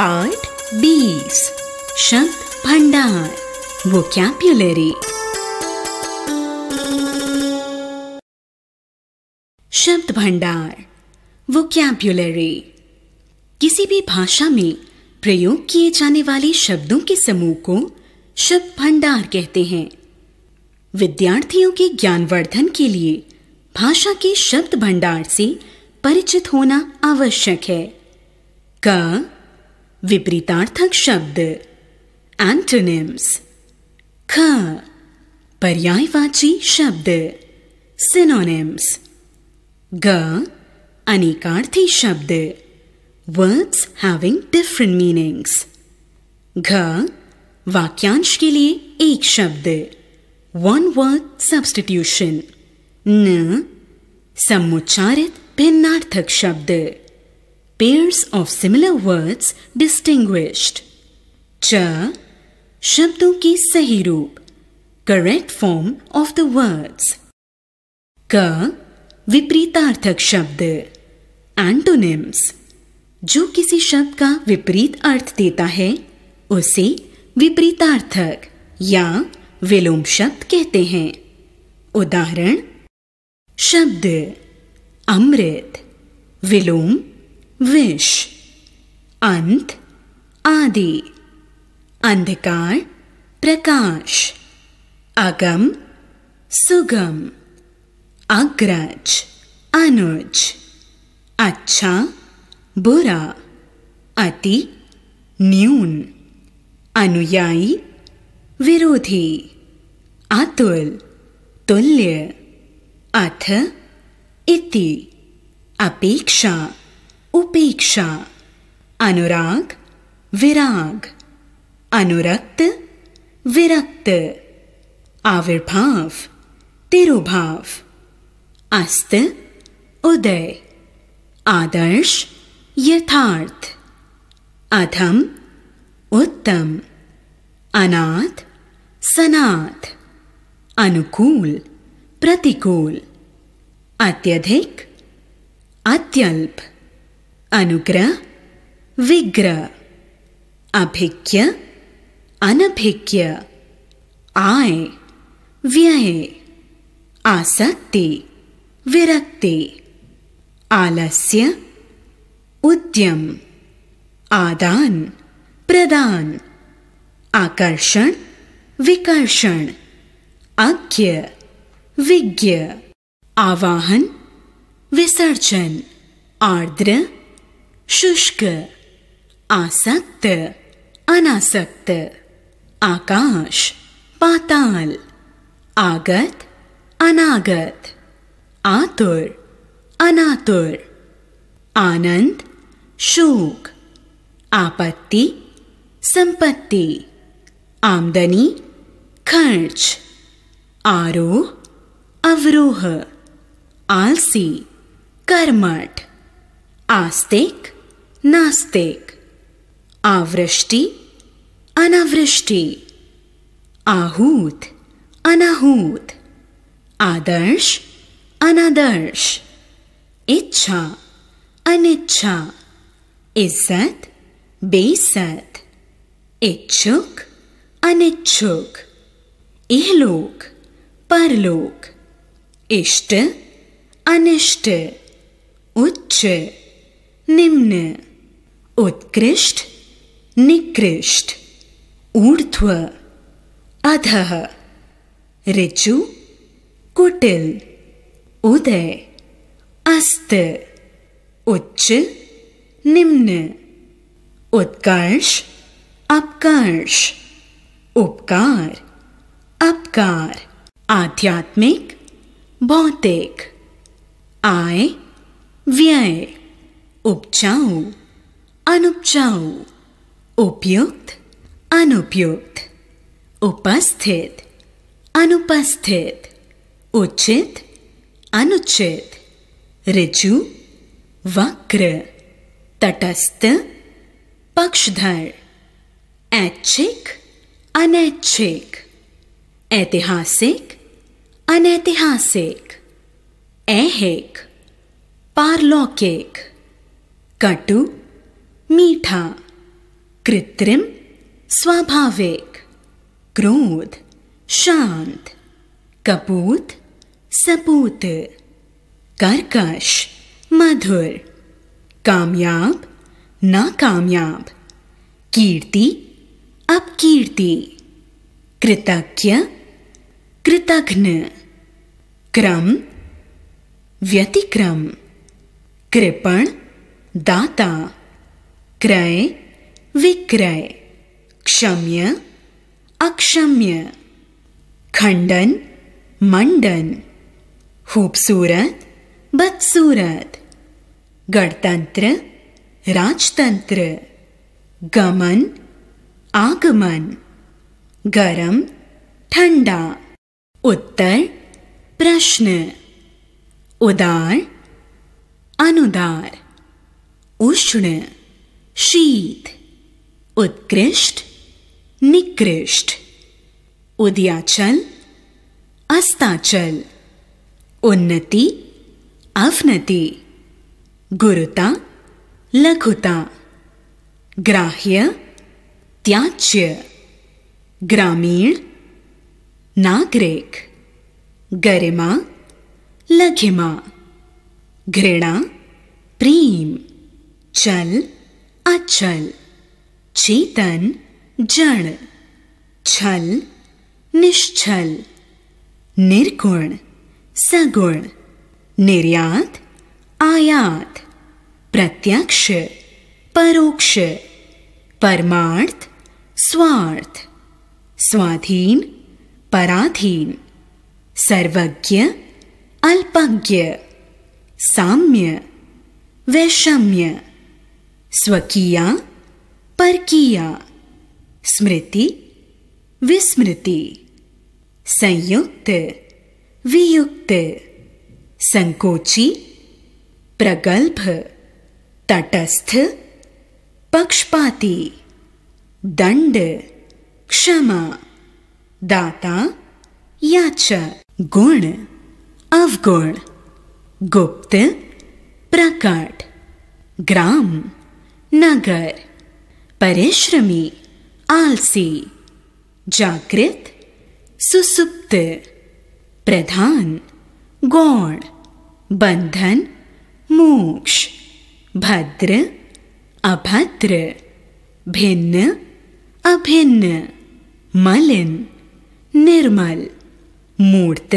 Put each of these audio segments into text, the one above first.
part बीस शब्द भंडार वो क्या प्यूलरी शब्द भंडार वो क्या प्यूलरी किसी भी भाषा में प्रयोग किए जाने वाले शब्दों के समूह को शब्द भंडार कहते हैं विद्यार्थियों के ज्ञानवर्धन के लिए भाषा के शब्द भंडार से परिचित होना आवश्यक है क विपरीतार्थक शब्द एंटोनिम्स ख पर्यायवाची शब्द सिनोनिम्स ग अनेकार्थी शब्द वर्ड्स हैविंग डिफरेंट मीनिंग्स घ वाक्यांश के लिए एक शब्द वन वर्ड सब्स्टिट्यूशन न समुच्चारित भिन्नार्थक शब्द pairs of similar words distinguished च शब्दों की सही रूप correct form of the words क विपरीतार्थक शब्द एंटोनिम्स जो किसी शब्द का विपरीत अर्थ देता है उसे विपरीतार्थक या विलोम शब्द कहते हैं उदाहरण शब्द अमृत विलोम विश अंत आदि अंधकार प्रकाश अगम सुगम अग्रज अनुज अच्छा बुरा अति न्यून अनुयायी विरोधी अतुल तुल्य अथ इति अपेक्षा उपेक्षा अनुराग विराग अनुरक्त विरक्त आविर्भाव तिरुभाव अस्त उदय आदर्श यथार्थ अधम उत्तम अनाथ सनाथ अनुकूल प्रतिकूल अत्यधिक अत्यल्प अनुग्रह विग्रह अभिज्ञ अनभिज्ञ आय व्यय आसक्ति विरक्ति आलस्य उद्यम आदान प्रदान आकर्षण विकर्षण अज्ञ विज्ञ आवाहन विसर्जन आर्द्र शुष्क आसक्त अनासक्त आकाश पाताल आगत अनागत आतुर अनातुर आनंद शोक आपत्ति संपत्ति आमदनी खर्च आरोह अवरोह आलसी कर्मठ आस्तिक नास्तिक आवृष्टि अनावृष्टि आहूत अनाहूत आदर्श अनादर्श इच्छा अनिच्छा इज्जत बेसत इच्छुक अनिच्छुक इहलोक परलोक इष्ट अनिष्ट उच्च निम्न उत्कृष्ट निकृष्ट ऊर्ध्व अधः ऋजु कुटिल उदय अस्त उच्च निम्न उत्कर्ष अपकर्ष उपकार अपकार आध्यात्मिक भौतिक आय व्यय उपजाऊ अनुपजाऊ उपयुक्त अनुपयुक्त उपस्थित अनुपस्थित उचित अनुचित ऋजु वक्र तटस्थ पक्षधर ऐच्छिक अनैच्छिक ऐतिहासिक अनैतिहासिक ऐहिक पारलौकिक कटु मीठा कृत्रिम स्वाभाविक क्रोध शांत कपूत सपूत कर्कश मधुर कामयाब नाकामयाब कीर्ति अपकीर्ति कृतज्ञ कृतघ्न क्रम व्यतिक्रम कृपण दाता क्रय विक्रय क्षम्य अक्षम्य खंडन मंडन खूबसूरत बदसूरत गणतंत्र राजतंत्र गमन आगमन गरम ठंडा उत्तर प्रश्न उदार अनुदार उष्ण शीत उत्कृष्ट निकृष्ट उदयाचल अस्ताचल उन्नति अवनति गुरुता लघुता ग्राह्य त्याज्य ग्रामीण नागरिक गरिमा लघिमा घृणा प्रेम चल अचल चेतन जड़ छल निश्चल निर्गुण सगुण निर्यात आयात प्रत्यक्ष परोक्ष परमार्थ स्वार्थ स्वाधीन पराधीन सर्वज्ञ अल्पज्ञ साम्य वैषम्य स्वकीया परकीया स्मृति विस्मृति संयुक्त वियुक्त संकोची प्रगल्भ तटस्थ पक्षपाती दंड क्षमा दाता याच गुण अवगुण गुप्त प्रकट ग्राम नगर परिश्रमी आलसी जागृत सुसुप्त प्रधान गौण बंधन मोक्ष भद्र अभद्र भिन्न अभिन्न मलिन निर्मल मूर्त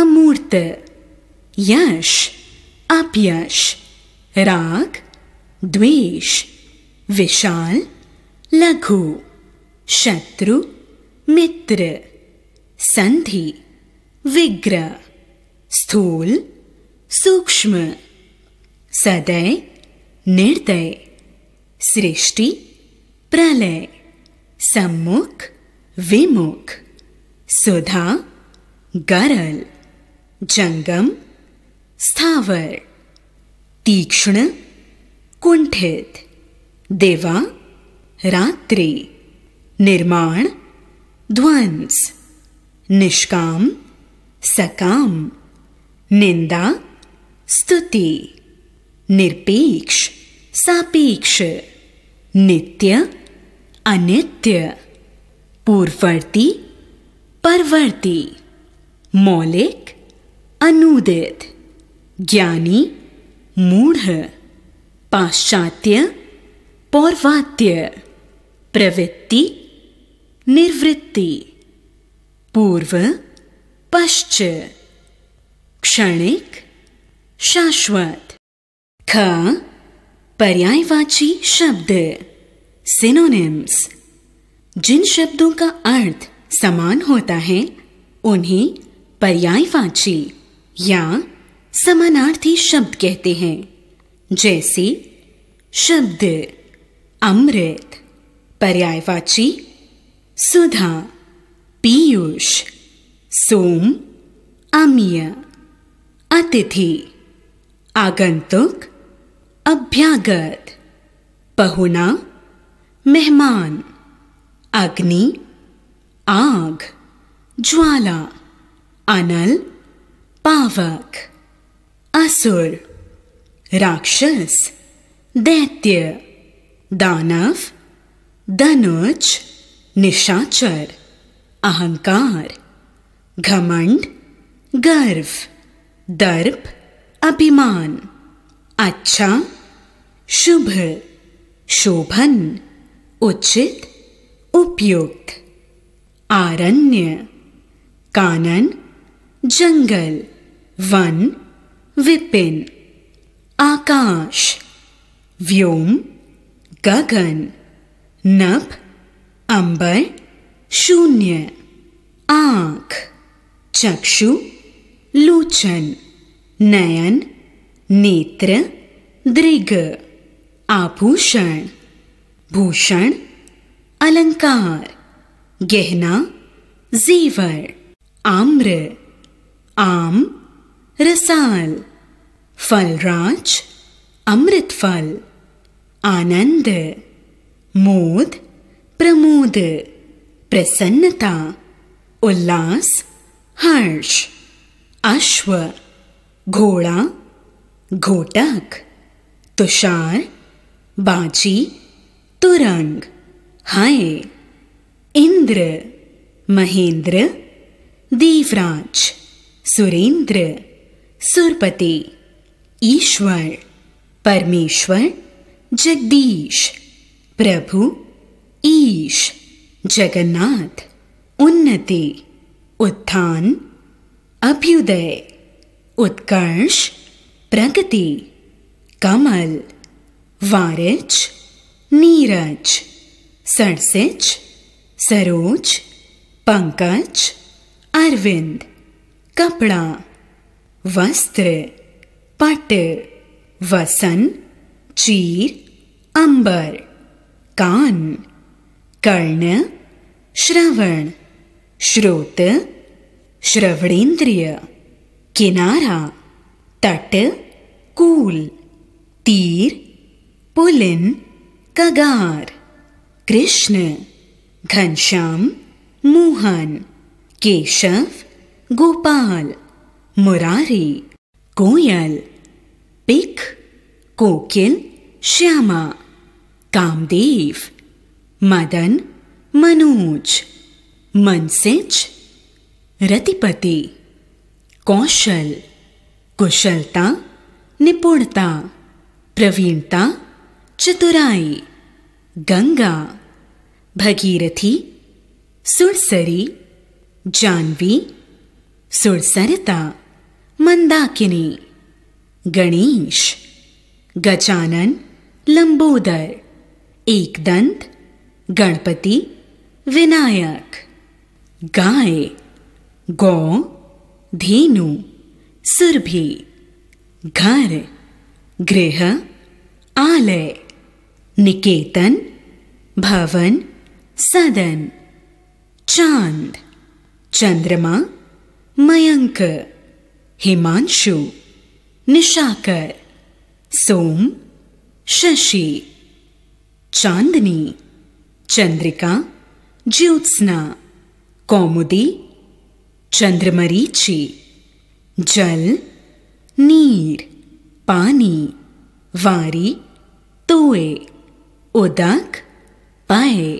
अमूर्त यश अपयश राग द्वेष विशाल लघु शत्रु मित्र संधि विग्रह स्थूल सूक्ष्म सदय निर्दय सृष्टि प्रलय सम्मुख विमुख सुधा गरल जंगम स्थावर तीक्ष्ण कुंठित देवा रात्रि निर्माण ध्वंस निष्काम सकाम निंदा स्तुति निरपेक्ष सापेक्ष नित्य अनित्य पूर्ववर्ती परवर्ती मौलिक अनूदित ज्ञानी मूढ़ पाश्चात्य पौर्वात्य प्रवृत्ति निर्वृत्ति पूर्व पश्च क्षणिक शाश्वत ख पर्यायवाची शब्द सिनोनिम्स जिन शब्दों का अर्थ समान होता है उन्हें पर्यायवाची या समानार्थी शब्द कहते हैं जैसे शब्द अमृत पर्यायवाची सुधा पीयूष सोम अमीय अतिथि आगंतुक अभ्यागत पहुना मेहमान अग्नि आग ज्वाला अनल पावक असुर राक्षस दैत्य दानव धनुज निशाचर अहंकार घमंड गर्व दर्प अभिमान अच्छा शुभ शोभन उचित उपयुक्त आरण्य कानन जंगल वन विपिन आकाश व्योम गगन नप अंबर शून्य आंख चक्षु लोचन नयन नेत्र दृग आभूषण भूषण अलंकार गहना जीवर आम्र आम रसाल फलराज अमृत फल आनंद मोद प्रमोद प्रसन्नता उल्लास हर्ष अश्व घोड़ा घोटक तुषार बाजी तुरंग हाय इंद्र महेंद्र देवराज सुरेंद्र सुरपति ईश्वर परमेश्वर जगदीश प्रभु ईश जगन्नाथ उन्नति उत्थान अभ्युदय उत्कर्ष प्रगति कमल वारिच नीरज सरसिच सरोज पंकज अरविंद कपड़ा वस्त्र पट वसन चीर अंबर कान कर्ण श्रवण श्रोत श्रवणेन्द्रिय किनारा तट कूल तीर पुलिन कगार कृष्ण घनश्याम मोहन केशव गोपाल मुरारी कोयल पिक कोकिल श्यामा कामदेव मदन मनोज मनसिच रतिपति कौशल कुशलता निपुणता प्रवीणता चतुराई गंगा भगीरथी सुरसरी जानवी सुरसरता मंदाकिनी गणेश गजानन लंबोदर एकदंत गणपति विनायक गाय गौ धेनु सुरभि घर गृह आलय निकेतन भवन सदन चांद चंद्रमा मयंक हिमांशु निशाकर सोम शशि चांदनी चंद्रिका ज्योत्सना कौमुदी चंद्रमरीची जल नीर पानी वारी तोए उदक पाए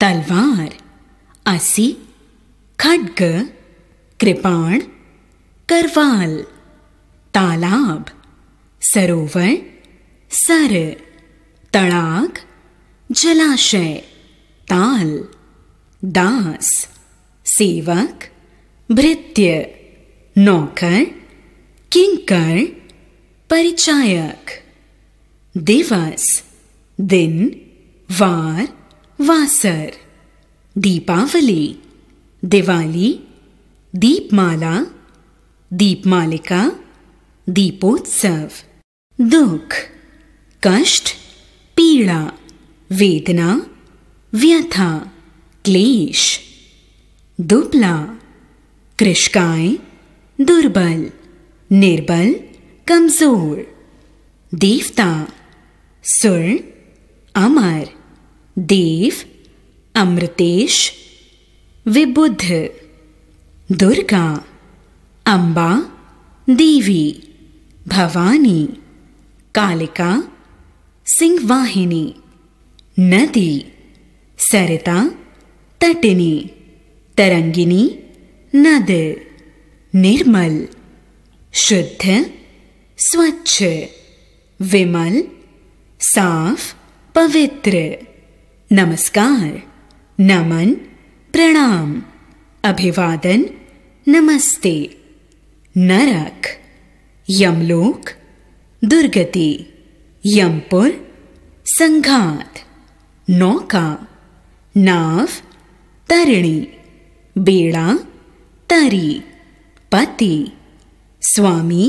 तलवार असी खड्ग कृपाण करवाल तालाब सरोवर सर तड़ाक जलाशय ताल दास सेवक भृत्य नौकर किंकर परिचायक दिवस दिन वार वासर दीपावली दिवाली दीपमाला दीपमालिका दीपोत्सव दुख कष्ट पीड़ा वेदना व्यथा क्लेश दुबला कृषकाय दुर्बल निर्बल कमजोर देवता सुर अमर देव अमृतेश विबुद्ध दुर्गा अम्बा देवी भवानी कालिका सिंहवाहिनी नदी सरिता तटिनी तरंगिनी नद निर्मल शुद्ध स्वच्छ विमल साफ पवित्र नमस्कार नमन प्रणाम अभिवादन नमस्ते नरक यमलोक दुर्गति यमपुर संघात नौका नाव तरणी बेड़ा तरी पति स्वामी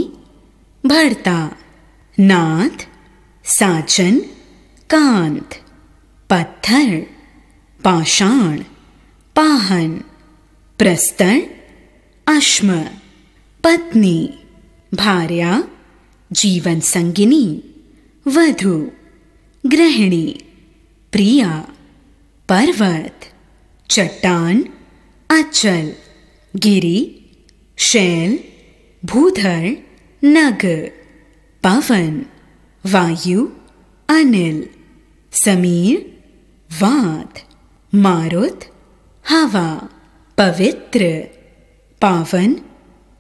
भरता नाथ साचन कांत पत्थर पाषाण पाहन प्रस्तर अश्म पत्नी भार्या जीवन संगिनी वधु गृहिणी प्रिया पर्वत चट्टान अचल गिरी शैल भूधर नग पवन वायु अनिल समीर वाद मारुत हवा पवित्र पावन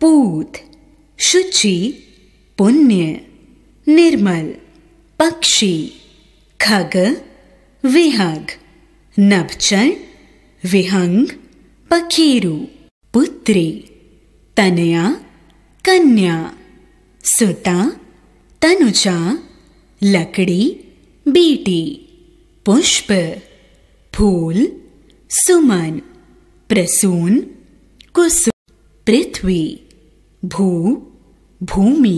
पूत शुचि पुण्य निर्मल पक्षी खग विहग नभचर विहंग पखीरु पुत्री तनया कन्या सुता तनुजा लकड़ी बीटी पुष्प फूल सुमन प्रसून कुसुम पृथ्वी भू भूमि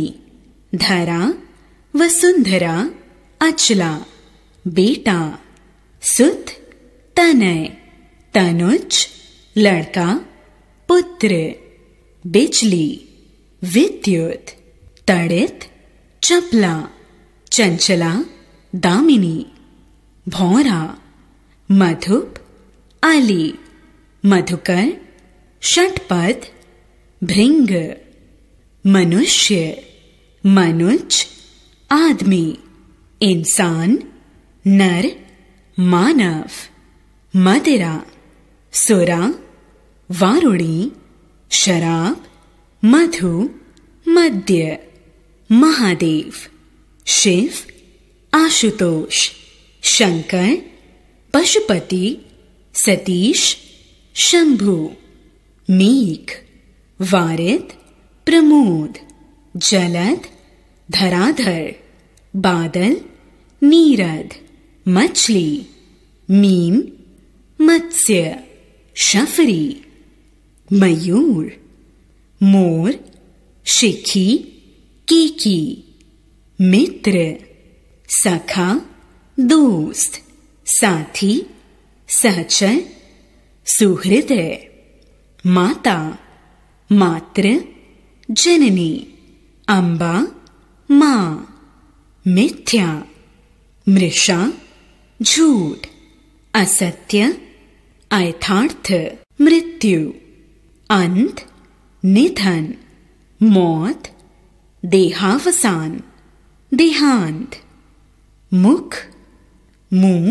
धरा वसुंधरा अचला बेटा सुत तनय तनुज लड़का पुत्र बिजली विद्युत तड़ित चपला चंचला दामिनी भौरा मधुप अली मधुकर षटपद भृंग मनुष्य मनुज आदमी इंसान नर मानव मदिरा सुरा वारुणी शराब मधु मध्य महादेव शिव आशुतोष शंकर पशुपति सतीश शंभु मीघ वारिद प्रमोद जलद धराधर बादल नीरद मछली मीम मत्स्य शफरी मयूर मोर शिखी कीकी मित्र सखा दोस्त साथी सहचर सुहृदय माता मात्र जननी अंबा मां मिथ्या मृषा झूठ असत्य अयथार्थ मृत्यु अंत निधन मौत देहावसान देहांत मुख मुंह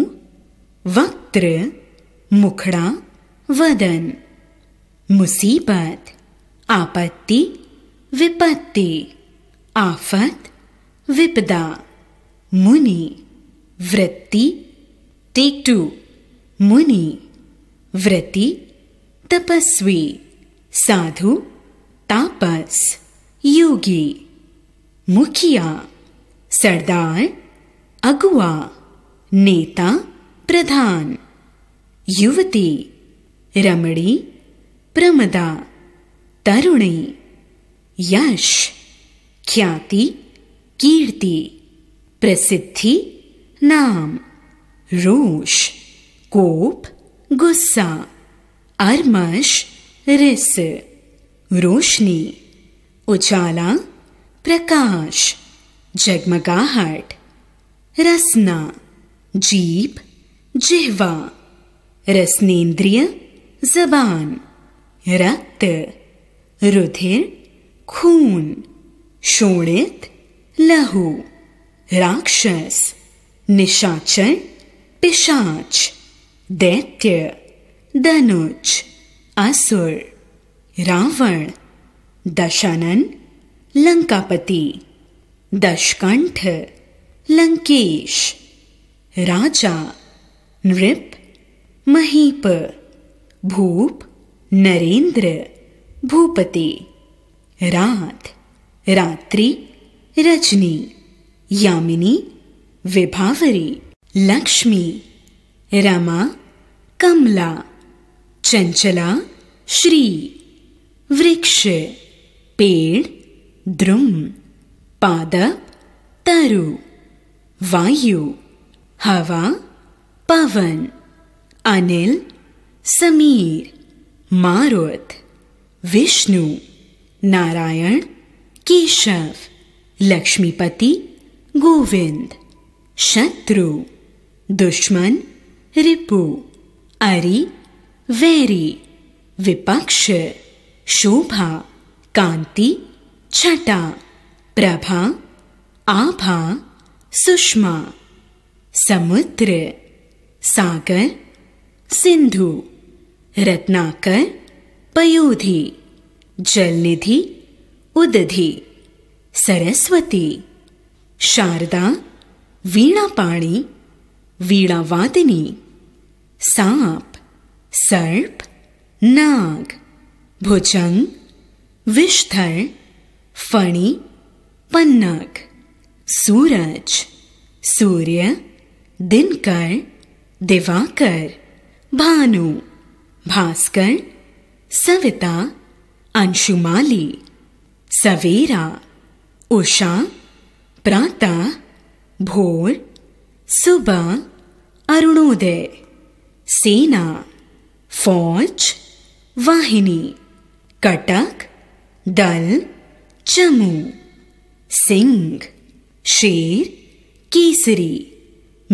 वक्त्र मुखड़ा वदन मुसीबत आपत्ति विपत्ति आफत विपदा मुनि वृत्ति टेक टू मुनि व्रति तपस्वी साधु तापस योगी मुखिया सरदार अगुआ नेता प्रधान युवती रमणी प्रमदा तरुणी यश ख्याति कीर्ति प्रसिद्धि नाम रोष कोप गुस्सा अर्मश रिस रोशनी उजाला प्रकाश जगमगाहट रसना जीप जिहवा रसनेन्द्रिय जबान रक्त रुधिर खून शोणित लहू राक्षस निशाचर पिशाच दैत्य धनुज असुर रावण दशानन लंकापति दशकंठ लंकेश राजा नृप महीप भूप नरेंद्र भूपति रात रात्रि रजनी यामिनी विभावरी लक्ष्मी रमा कमला चंचला श्री वृक्ष पेड़ द्रुम पादप तरु वायु हवा पवन अनिल समीर मारुत विष्णु नारायण केशव लक्ष्मीपति गोविंद शत्रु दुश्मन रिपु अरि वैरी विपक्ष शोभा कांति छटा प्रभा आभा सुषमा समुद्र सागर सिंधु रत्नाकर पयोधी जलनिधि उदधि सरस्वती शारदा वीणापाणी वीणावादिनी सांप सर्प नाग भुजंग विष्ठर फणी पन्नक सूरज सूर्य दिनकर दिवाकर भानु भास्कर सविता अंशुमाली सवेरा उषा प्रातः भोर सुबह अरुणोदय सेना फौज वाहिनी कटक दल चमू सिंह शेर केसरी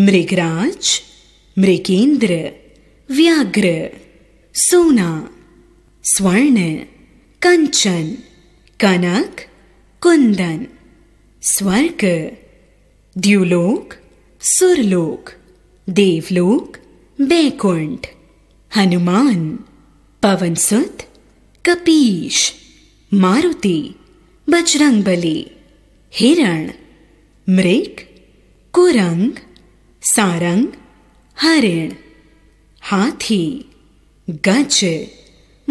मृगराज मृगेंद्र व्याघ्र सोना स्वर्ण कंचन कनक कुंदन स्वर्ग द्युलोक सुरलोक देवलोक बैकुंठ हनुमान पवनसुत कपीश मारुति बजरंगबली हिरण मृग कुरंग सारंग हरिण हाथी गज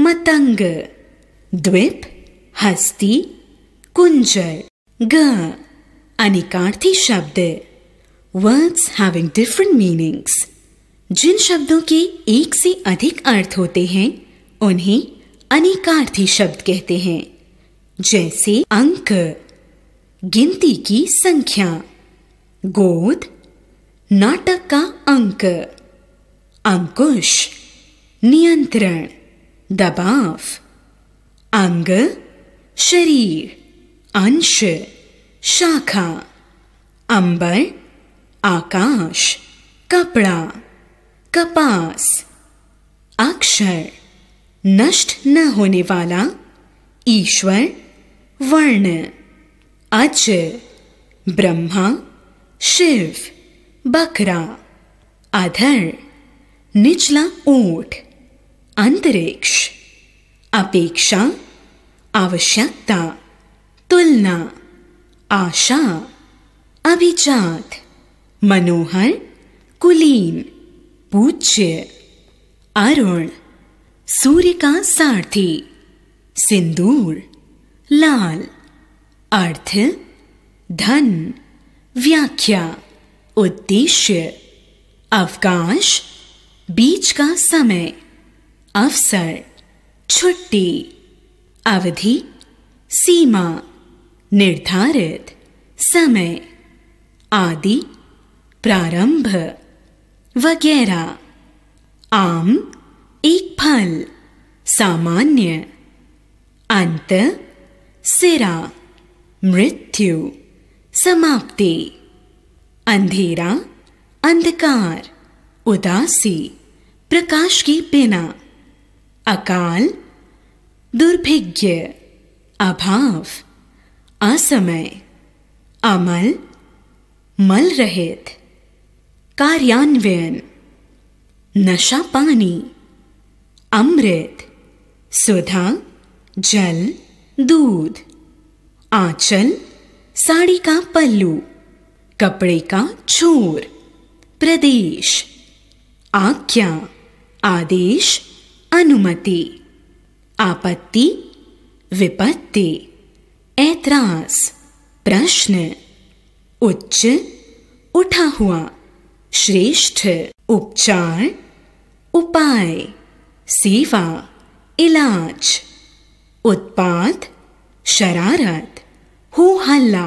मतंग द्वीप हस्ती कुंजर ग अनेकार्थी शब्द वर्ड्स हैविंग डिफरेंट मीनिंग्स जिन शब्दों के एक से अधिक अर्थ होते हैं उन्हें अनेकार्थी शब्द कहते हैं जैसे अंक गिनती की संख्या गोद नाटक का अंक अंकुश नियंत्रण दबाव अंग शरीर अंश शाखा अंबर आकाश कपड़ा कपास अक्षर नष्ट न होने वाला ईश्वर वर्ण अज ब्रह्मा शिव बकरा अधर निचला ऊट अंतरिक्ष अपेक्षा आवश्यकता तुलना आशा अभिजात मनोहर कुलीन पूज्य अरुण सूर्य का सारथी सिंदूर लाल अर्थ धन व्याख्या उद्देश्य अवकाश बीच का समय अवसर छुट्टी अवधि सीमा निर्धारित समय आदि प्रारंभ वगैरह आम एक फल सामान्य अंत सिरा मृत्यु समाप्ति अंधेरा अंधकार उदासी प्रकाश की बिना अकाल दुर्भिग्य अभाव असमय अमल मल रहित कार्यान्वयन नशा पानी अमृत सुधा जल दूध आंचल साड़ी का पल्लू कपड़े का छोर प्रदेश आज्ञा आदेश अनुमति आपत्ति विपत्ति ऐतराज प्रश्न उच्च उठा हुआ श्रेष्ठ उपचार उपाय सेवा इलाज उत्पाद शरारत हो हल्ला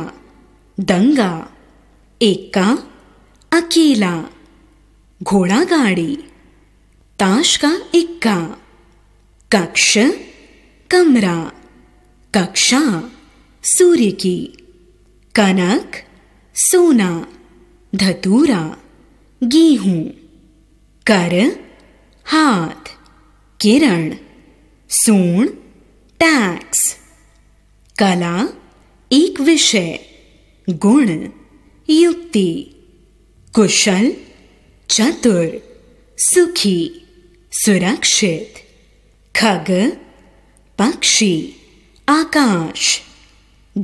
दंगा एक्का अकेला घोड़ा गाड़ी ताश का इक्का कक्ष कमरा कक्षा सूर्य की कनक सोना धतूरा गेहूं कर हाथ किरण सूण टैक्स कला एक विषय गुण युक्ति कुशल चतुर सुखी सुरक्षित खग पक्षी आकाश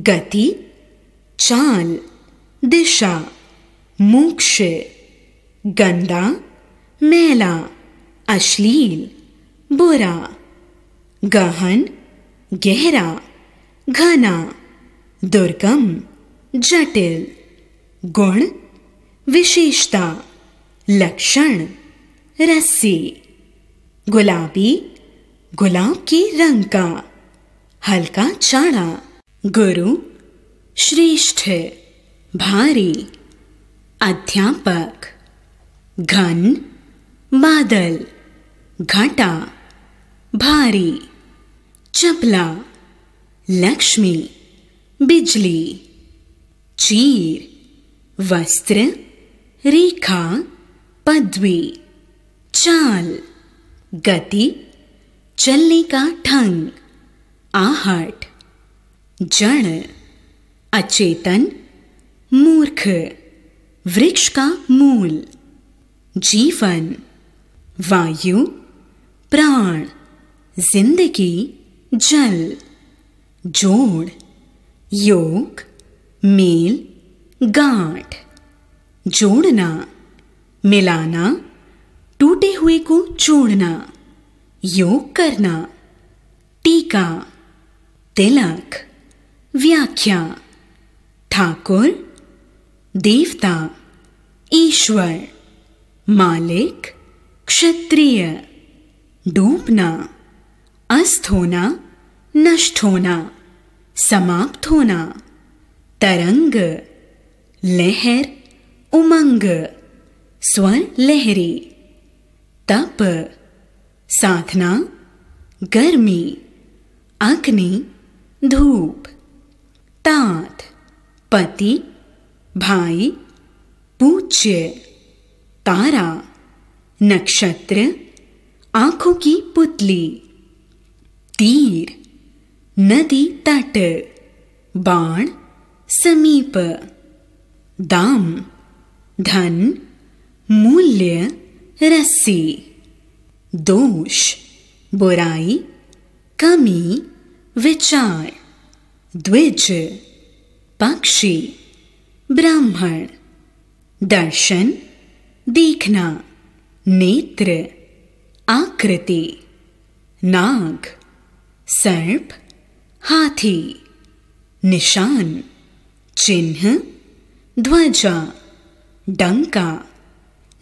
गति चाल दिशा मोक्ष गंदा मेला अश्लील बुरा गहन गहरा घना दुर्गम जटिल गुण विशेषता लक्षण रस्सी गुलाबी गुलाब के रंग का हल्का चाड़ा गुरु श्रेष्ठ भारी अध्यापक घन बादल घटा भारी चपला लक्ष्मी बिजली चीर वस्त्र रेखा पदवी चाल गति चलने का ढंग आहट जड़ अचेतन मूर्ख वृक्ष का मूल जीवन वायु प्राण जिंदगी जल जोड़ योग मेल गांठ जोड़ना मिलाना टूटे हुए को जोड़ना योग करना टीका तिलक व्याख्या ठाकुर देवता ईश्वर मालिक क्षत्रिय डूबना अस्त होना नष्ट होना समाप्त होना तरंग लहर उमंग स्वर लहरी तप साधना गर्मी अग्नि धूप तात पति भाई पूज्य तारा नक्षत्र आंखों की पुतली तीर नदी तट बाण समीप दाम धन मूल्य रस्सी दोष बुराई कमी विचार द्विज पक्षी ब्राह्मण दर्शन देखना नेत्र आकृति नाग सर्प हाथी निशान चिन्ह ध्वजा डंका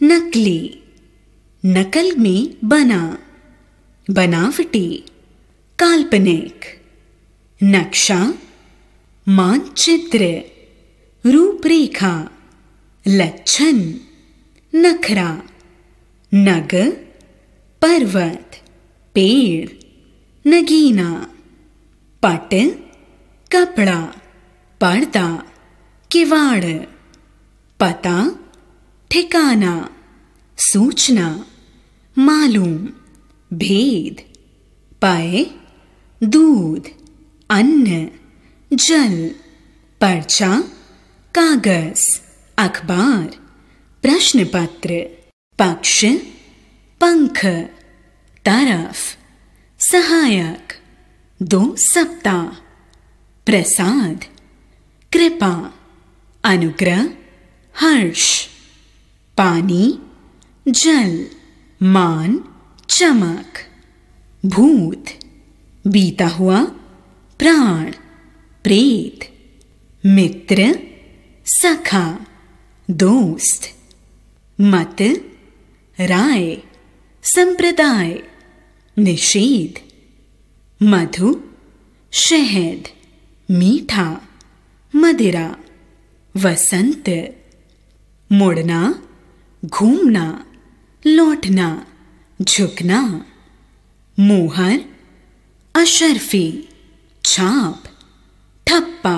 नकली नकल में बना बनावटी काल्पनिक नक्शा मानचित्र रूपरेखा लक्षण नखरा नग पर्वत पेड़ नगीना पट कपड़ा पर्दा किवाड़ पता ठिकाना सूचना मालूम भेद पय दूध अन्न जल पर्चा कागज अखबार प्रश्न पत्र पक्ष पंख तरफ सहायक दो सप्ताह प्रसाद कृपा अनुग्रह हर्ष पानी जल मान चमक भूत बीता हुआ प्राण प्रेत मित्र सखा दोस्त मत राय संप्रदाय निषेध मधु शहद मीठा मदिरा वसंत मुड़ना घूमना लौटना झुकना मोहर अशरफी छाप ठप्पा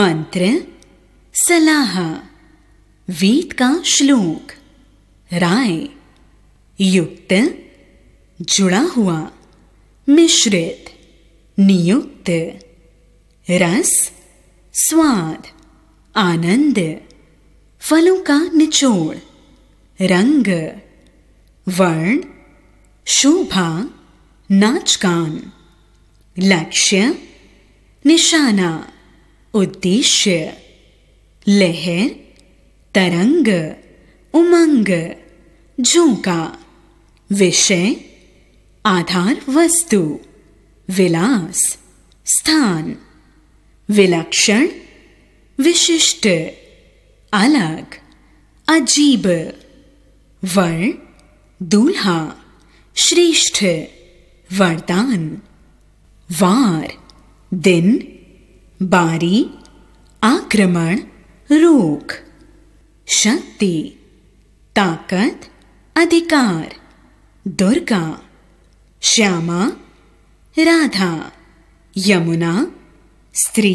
मंत्र सलाह वीत का श्लोक राय युक्त जुड़ा हुआ मिश्रित नियुक्त रस स्वाद आनंद फलों का निचोड़ रंग वर्ण शोभा नाचकान लक्ष्य निशाना उद्देश्य लहर तरंग उमंग झोंका विषय आधार वस्तु विलास स्थान विलक्षण विशिष्ट अलग अजीब वर दूल्हा श्रेष्ठ वरदान वार दिन बारी आक्रमण रोक शक्ति ताकत अधिकार दुर्गा श्यामा राधा यमुना स्त्री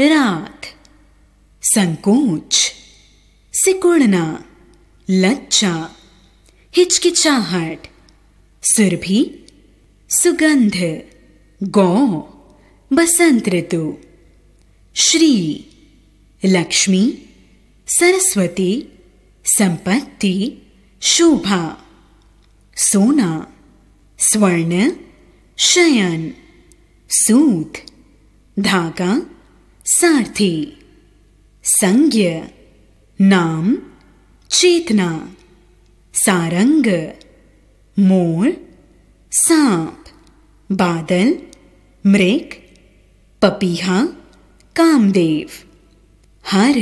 रात संकोच सिकुड़ना लच्चा हिचकिचाहट सुरभि सुगंध गौ बसंत ऋतु श्री लक्ष्मी सरस्वती संपत्ति शोभा सोना स्वर्ण शयन सूत धागा सारथी संज्ञ नाम चेतना सारंग मोर सांप बादल मृग पपीहा कामदेव हर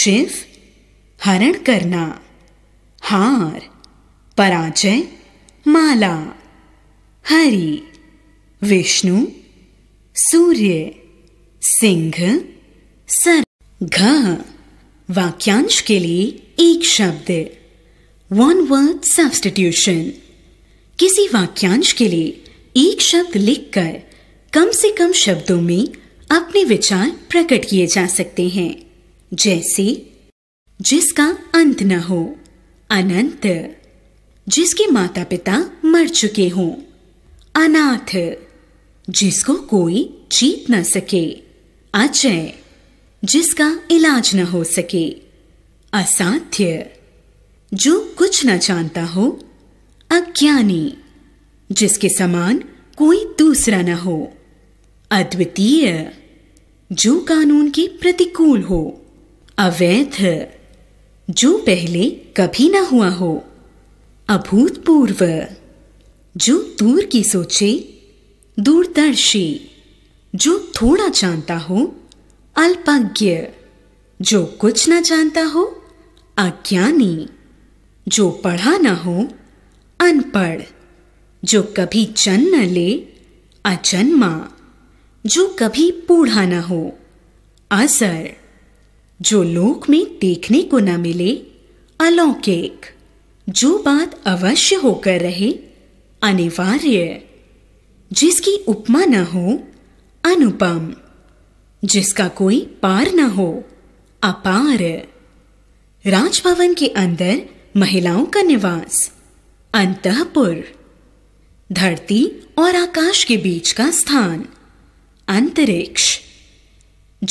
शिव हरण करना हार पराजय माला हरि विष्णु सूर्य सिंह सर घ वाक्यांश के लिए एक शब्द वन वर्ड सब्स्टिट्यूशन किसी वाक्यांश के लिए एक शब्द लिखकर कम से कम शब्दों में अपने विचार प्रकट किए जा सकते हैं जैसे जिसका अंत न हो अनंत जिसके माता पिता मर चुके हों अनाथ जिसको कोई जीत न सके अजय जिसका इलाज न हो सके असाध्य जो कुछ न जानता हो अज्ञानी जिसके समान कोई दूसरा न हो अद्वितीय जो कानून के प्रतिकूल हो अवैध जो पहले कभी ना हुआ हो अभूतपूर्व जो दूर की सोचे दूरदर्शी जो थोड़ा जानता हो अल्पज्ञ जो कुछ न जानता हो अज्ञानी जो पढ़ा न हो अनपढ़ जो कभी जन्म न ले अजन्मा जो कभी पूढ़ा न हो असर जो लोक में देखने को न मिले अलौकिक जो बात अवश्य होकर रहे अनिवार्य जिसकी उपमा न हो अनुपम जिसका कोई पार ना हो अपार राजभवन के अंदर महिलाओं का निवास अंतपुर धरती और आकाश के बीच का स्थान अंतरिक्ष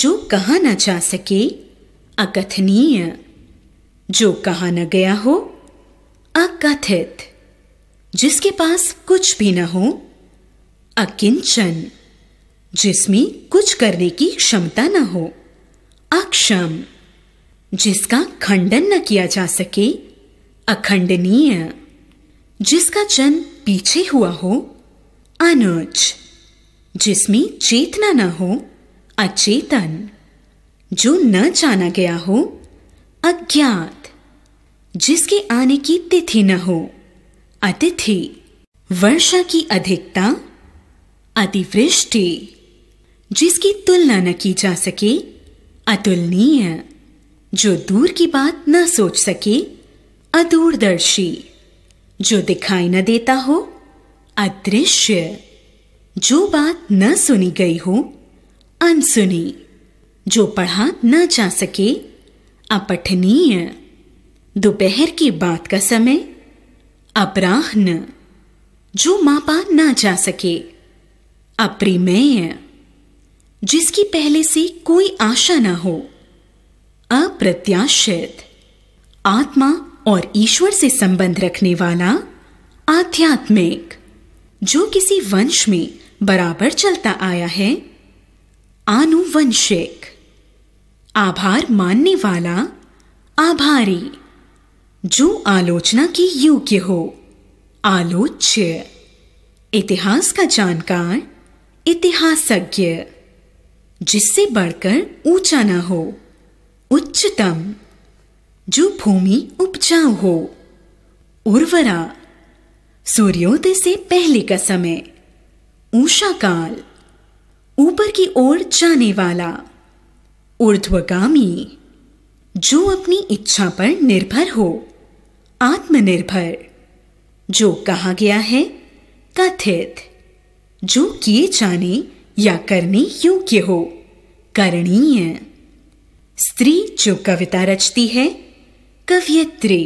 जो कहा न जा सके अकथनीय जो कहा न गया हो अकथित जिसके पास कुछ भी न हो अकिंचन जिसमें कुछ करने की क्षमता न हो अक्षम जिसका खंडन न किया जा सके अखंडनीय जिसका जन्म पीछे हुआ हो अनुज जिसमें चेतना न हो अचेतन जो न जाना गया हो अज्ञात जिसके आने की तिथि न हो अतिथि वर्षा की अधिकता अतिवृष्टि जिसकी तुलना न की जा सके अतुलनीय जो दूर की बात न सोच सके अदूरदर्शी जो दिखाई न देता हो अदृश्य जो बात न सुनी गई हो अनसुनी जो पढ़ा न जा सके अपठनीय दोपहर की बात का समय अपराह्न जो मापा ना जा सके अप्रिमेय जिसकी पहले से कोई आशा ना हो अप्रत्याशित आत्मा और ईश्वर से संबंध रखने वाला आध्यात्मिक जो किसी वंश में बराबर चलता आया है आनुवंशिक आभार मानने वाला आभारी जो आलोचना के योग्य हो आलोच्य इतिहास का जानकार इतिहासज्ञ जिससे बढ़कर ऊंचा न हो उच्चतम जो भूमि उपजाऊ हो उर्वरा सूर्योदय से पहले का समय ऊषा काल ऊपर की ओर जाने वाला ऊर्ध्वगामी जो अपनी इच्छा पर निर्भर हो आत्मनिर्भर जो कहा गया है कथित जो किए जाने या करने योग्य हो करणीय स्त्री जो कविता रचती है कवियत्री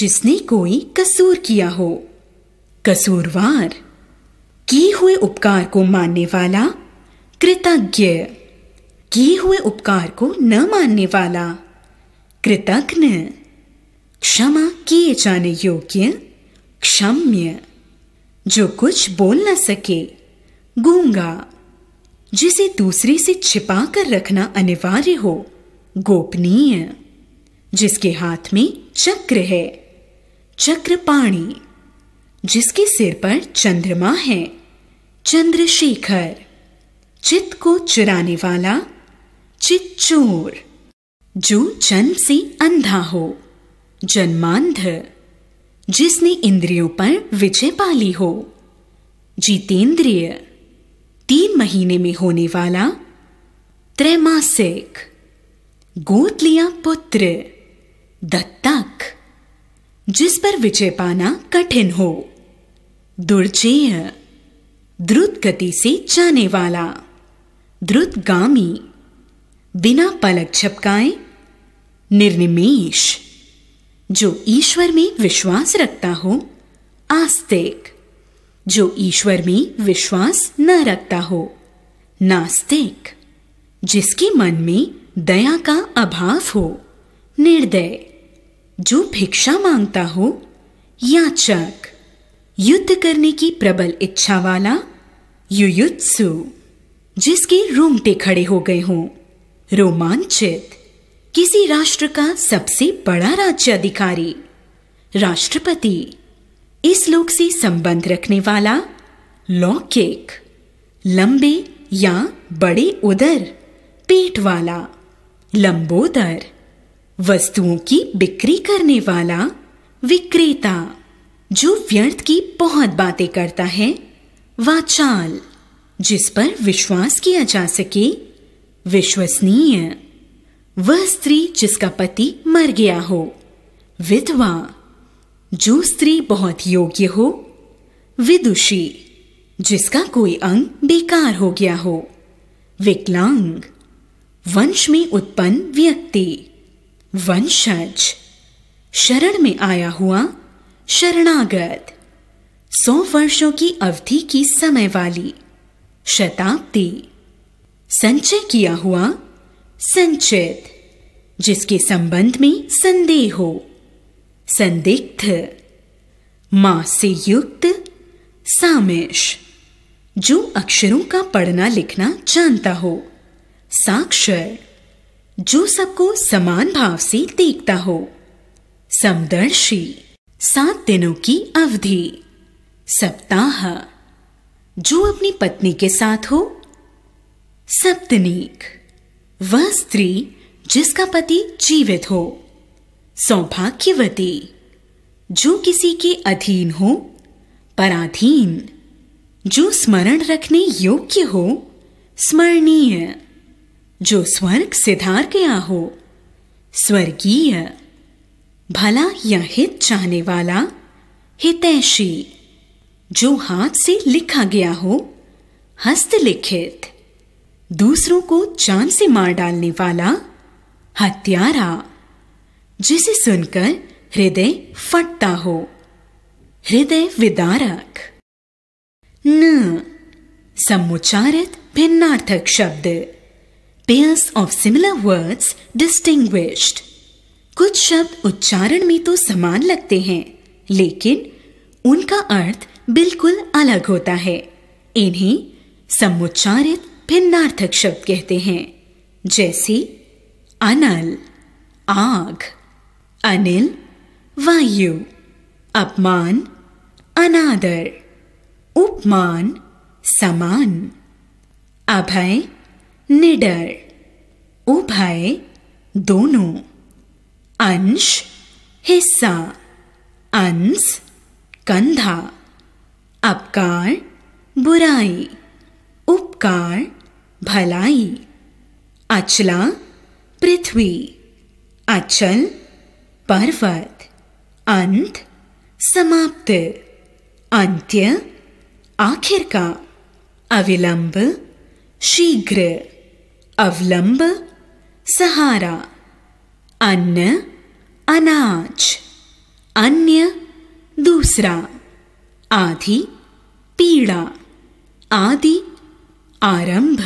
जिसने कोई कसूर किया हो कसूरवार किए हुए उपकार को मानने वाला कृतज्ञ किए हुए उपकार को न मानने वाला कृतज्ञ क्षमा किए जाने योग्य क्षम्य जो कुछ बोल न सके गूंगा जिसे दूसरे से छिपा कर रखना अनिवार्य हो गोपनीय जिसके हाथ में चक्र है चक्र पाणी जिसके सिर पर चंद्रमा है चंद्रशेखर चित्त को चुराने वाला चित चोर जो जन्म से अंधा हो जन्मांध जिसने इंद्रियों पर विजय पाली हो जितेंद्रिय तीन महीने में होने वाला त्रैमासिक गोद लिया पुत्र दत्तक जिस पर विजय पाना कठिन हो दुर्जेय द्रुत गति से जाने वाला द्रुतगामी बिना पलक झपकाए निर्निमेश जो ईश्वर में विश्वास रखता हो आस्तिक जो ईश्वर में विश्वास न रखता हो नास्तिक जिसके मन में दया का अभाव हो निर्दय जो भिक्षा मांगता हो याचक युद्ध करने की प्रबल इच्छा वाला युयुत्सु जिसके रोंगटे खड़े हो गए हों रोमांचित किसी राष्ट्र का सबसे बड़ा राज्य अधिकारी राष्ट्रपति इस लोक से संबंध रखने वाला लौकिक लंबे या बड़े उदर पेट वाला लंबोदर वस्तुओं की बिक्री करने वाला विक्रेता जो व्यर्थ की बहुत बातें करता है वाचाल जिस पर विश्वास किया जा सके विश्वसनीय वह स्त्री जिसका पति मर गया हो विधवा जो स्त्री बहुत योग्य हो विदुषी जिसका कोई अंग बेकार हो गया हो विकलांग वंश में उत्पन्न व्यक्ति वंशज शरण में आया हुआ शरणागत सौ वर्षों की अवधि की समय वाली शताब्दी संचय किया हुआ संचित जिसके संबंध में संदेह हो संदिग्ध मां से युक्त सामिश जो अक्षरों का पढ़ना लिखना जानता हो साक्षर जो सबको समान भाव से देखता हो समदर्शी सात दिनों की अवधि सप्ताह जो अपनी पत्नी के साथ हो सप्तनीक वह स्त्री जिसका पति जीवित हो सौभाग्यवती जो किसी के अधीन हो पराधीन जो स्मरण रखने योग्य हो स्मरणीय जो स्वर्ग सिधार गया हो स्वर्गीय भला या हित चाहने वाला हितैषी जो हाथ से लिखा गया हो हस्तलिखित दूसरों को जान से मार डालने वाला हत्यारा जिसे सुनकर हृदय फटता हो हृदय विदारक न समुच्चारित भिन्नार्थक शब्द pairs of similar words distinguished कुछ शब्द उच्चारण में तो समान लगते हैं लेकिन उनका अर्थ बिल्कुल अलग होता है इन्हें समुच्चारित भिन्नार्थक शब्द कहते हैं जैसे अनल आग अनिल वायु अपमान अनादर उपमान समान अभय निडर उभय दोनों अंश हिस्सा अंश कंधा अपकार बुराई उपकार भलाई अचला पृथ्वी अचल पर्वत अंत समाप्त अंत्य आखिर का अविलंब शीघ्र अवलंब सहारा अन्न अनाज अन्य दूसरा आधि पीड़ा आदि आरंभ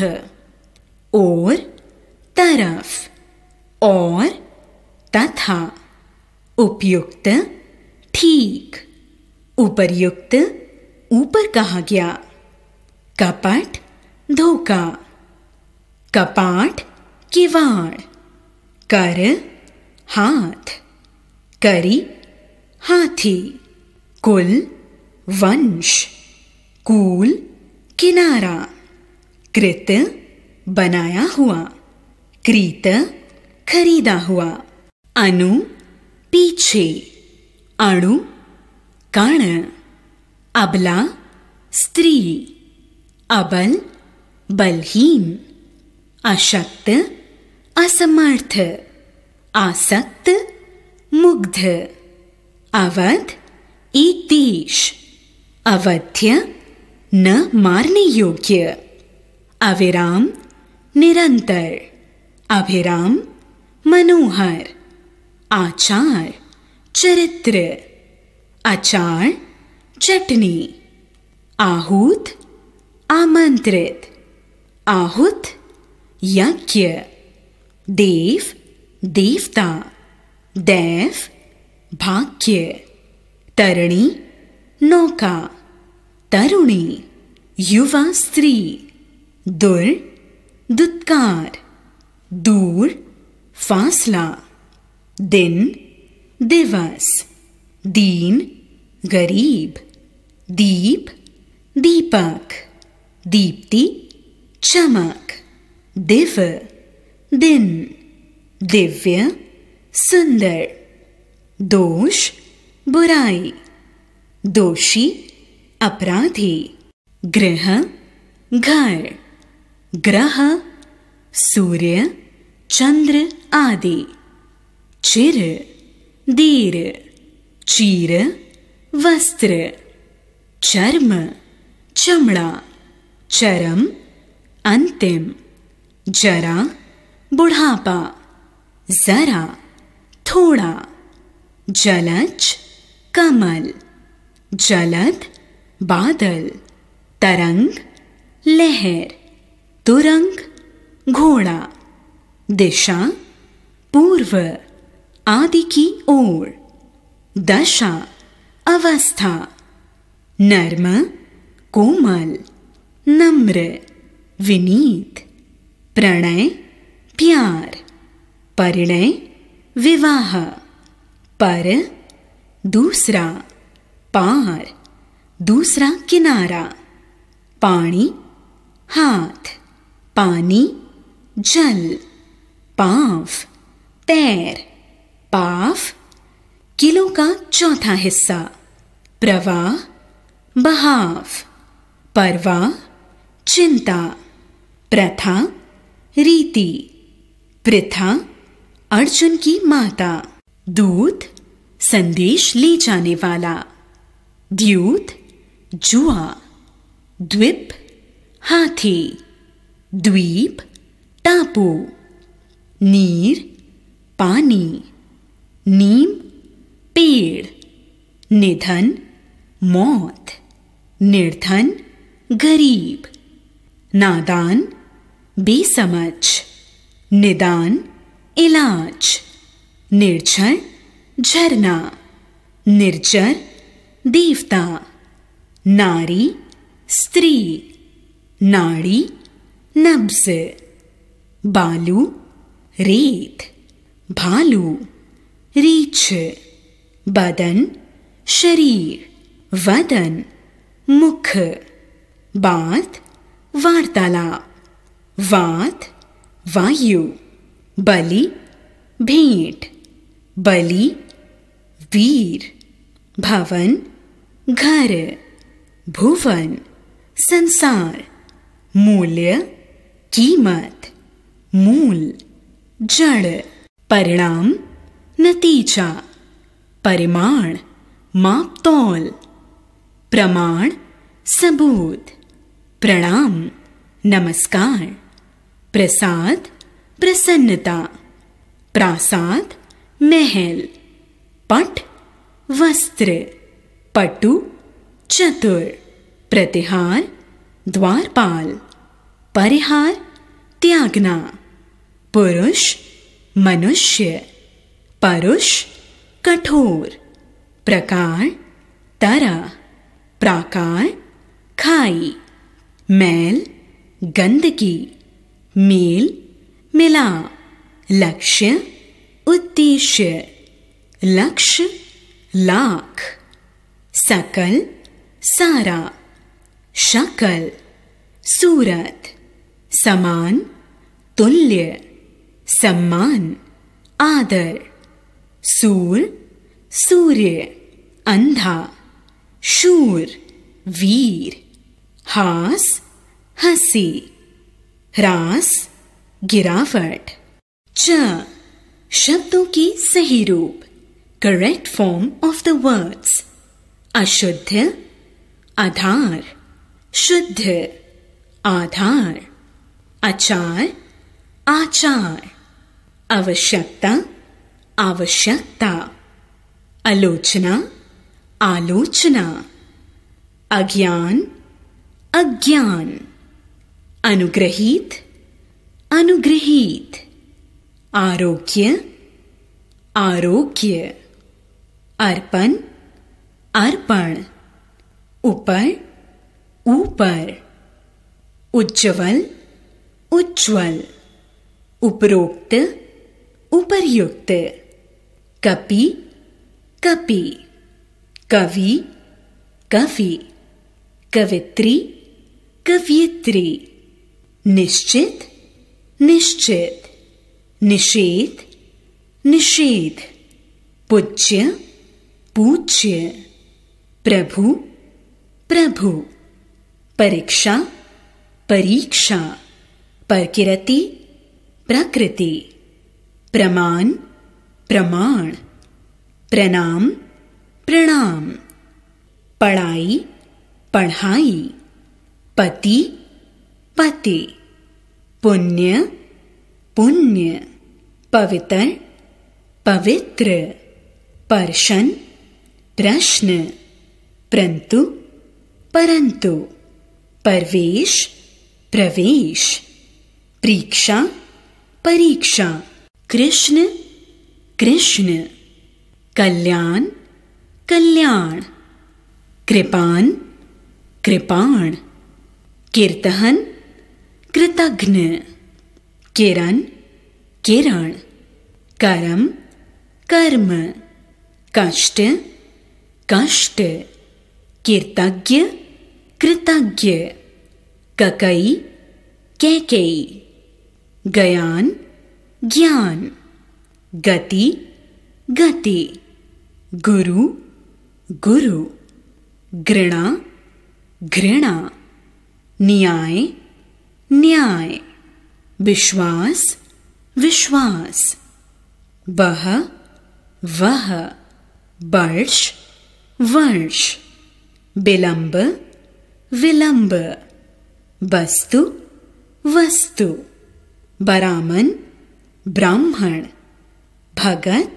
और तरफ और तथा उपयुक्त ठीक उपर्युक्त ऊपर कहा गया कपट धोखा कपाट किवाड़ कर हाथ करी हाथी कुल वंश कूल किनारा कृत बनाया हुआ क्रीत खरीदा हुआ अनु पीछे अणु कण अबला स्त्री अबल बलहीन अशक्त असमर्थ आसक्त मुग्ध अवध एक देश अवध्य न मारने योग्य अविराम निरंतर अभिराम मनोहर आचार चरित्र अचार चटनी आहूत आमंत्रित आहुत यज्ञ देव देवता देव भाग्य तरणी नौका तरुणी युवा स्त्री दुर दुत्कार दूर फासला दिन दिवस दीन गरीब दीप दीपक दीप्ति चमक दिव दिन दिव्य सुंदर दोष बुराई दोषी अपराधी ग्रह घर ग्रह सूर्य चंद्र आदि चिर दीर चीर वस्त्र चर्म चमड़ा चरम अंतिम जरा बुढ़ापा जरा थोड़ा जलच कमल जलद बादल तरंग लहर तुरंग घोड़ा दिशा पूर्व आदि की ओर दशा अवस्था नर्म कोमल नम्र विनीत प्रणय प्यार परिणय विवाह पर दूसरा पार दूसरा किनारा पानी हाथ पानी जल पाव पैर पाफ किलो का चौथा हिस्सा प्रवाह बहाव परवा चिंता प्रथा रीति प्रथा अर्जुन की माता दूत संदेश ले जाने वाला द्यूत जुआ द्वीप हाथी द्वीप टापू नीर पानी नीम पेड़ निधन मौत निर्धन गरीब नादान बेसमझ निदान इलाज निर्जर झरना निर्जर देवता नारी स्त्री नाड़ी नब्ज बालू रेत भालू रीछ बदन शरीर वदन मुख बात वार्तालाप वात वायु बलि भेंट बलि वीर भवन घर भुवन संसार मूल्य कीमत मूल जड़ परिणाम नतीजा परिमाण मापतौल प्रमाण सबूत प्रणाम नमस्कार प्रसाद प्रसन्नता प्रासाद महल पट वस्त्र पटु चतुर प्रतिहार द्वारपाल परिहार त्यागना पुरुष मनुष्य परुष कठोर प्रकार तरा प्राकार खाई मैल गंदगी मेल मिला लक्ष्य उद्देश्य लक्ष्य लाख सकल सारा शकल सूरत समान तुल्य सम्मान आदर सूर सूर्य अंधा शूर वीर हास हसी ह्रास गिरावट च शब्दों की सही रूप correct form of the words अशुद्ध आधार शुद्ध आधार आचार आचार आवश्यकता आवश्यकता आलोचना आलोचना अज्ञान अज्ञान अनुग्रहित अनुग्रहित आरोग्य आरोग्य अर्पण अर्पण ऊपर ऊपर उज्ज्वल उज्ज्वल उपरोक्त उपर्युक्त कपि कपि कवि कवि कवित्री कवियत्री निश्चित निश्चित निषेध निषेध पूज्य पूज्य प्रभु प्रभु परीक्षा परीक्षा प्रकृति प्रकृति प्रमाण प्रमाण प्रणाम प्रणाम पढ़ाई पढ़ाई पति पति पुण्य पुण्य पवित्र पवित्र पर्शन प्रश्न परंतु परंतु परवेश प्रवेश परीक्षा परीक्षा कृष्ण कृष्ण कल्याण कल्याण कृपान कृपाण कीर्तहन कृतघ्न किरण किरण कर्म कर्म कष्ट कष्ट कीर्तज्ञ कृतज्ञ ककई कैके गयान ज्ञान गति गति गुरु गुरु घृणा घृणा न्याय न्याय विश्वास विश्वास वह वह वर्ष वर्ष विलंब विलंब वस्तु वस्तु बरामन ब्राह्मण भगत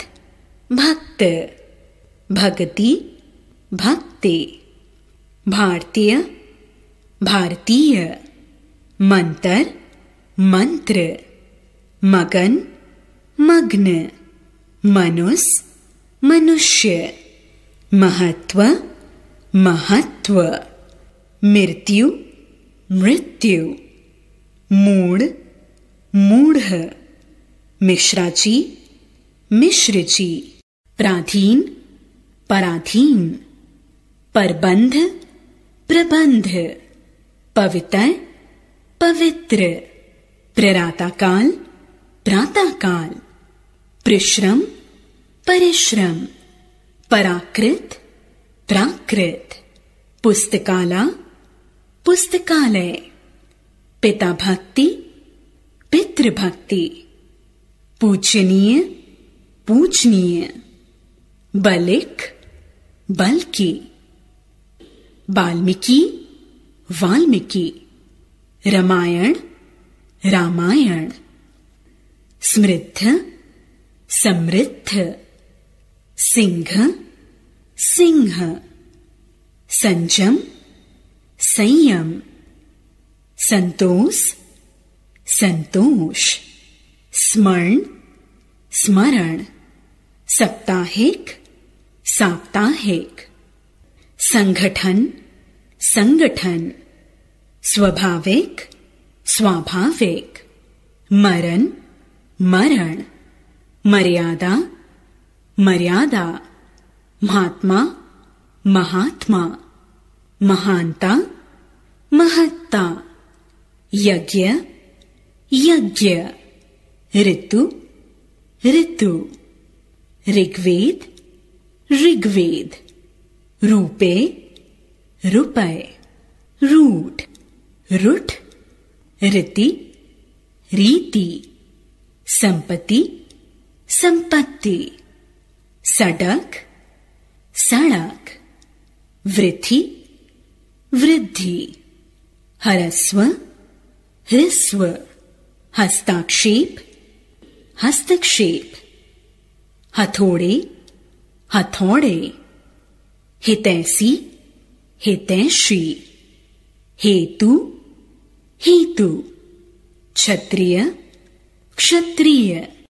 भक्त भगति भक्ते भारतीय भारतीय मंत्र मंत्र मगन मग्न मनुष मनुष्य महत्व महत्व मृत्यु मृत्यु मूढ़ मूढ़ मिश्राची जी प्राधीन पराधीन परबंध प्रबंध पवित्र पवित्र प्रराताकाल प्रातःकाल परिश्रम परिश्रम पराकृत प्राकृत पुस्तकाला पुस्तकालय पिता भक्ति पितृभक्ति पूजनीय पूजनीय बलिक बल्कि वाल्मीकि वाल्मीकि रामायण रामायण समृद्ध समृद्ध सिंह सिंह संयम संयम संतोष संतोष स्मरण स्मरण सप्ताहिक साप्ताहिक संगठन संगठन स्वाभाविक स्वाभाविक मरण मरण मर्यादा मर्यादा महात्मा महात्मा महानता महत्ता यज्ञ यज्ञ ऋतु ऋतु ऋग्वेद ऋग्वेद रूपे रुपये रूट रुठ रीति रीति संपत्ति संपत्ति सड़क सड़क वृद्धि वृद्धि हरस्व ह्रस्व हस्ताक्षेप हस्तक्षेप हथोड़े हथौड़े हितैसी हितैषी हेतु हेतु क्षत्रिय क्षत्रिय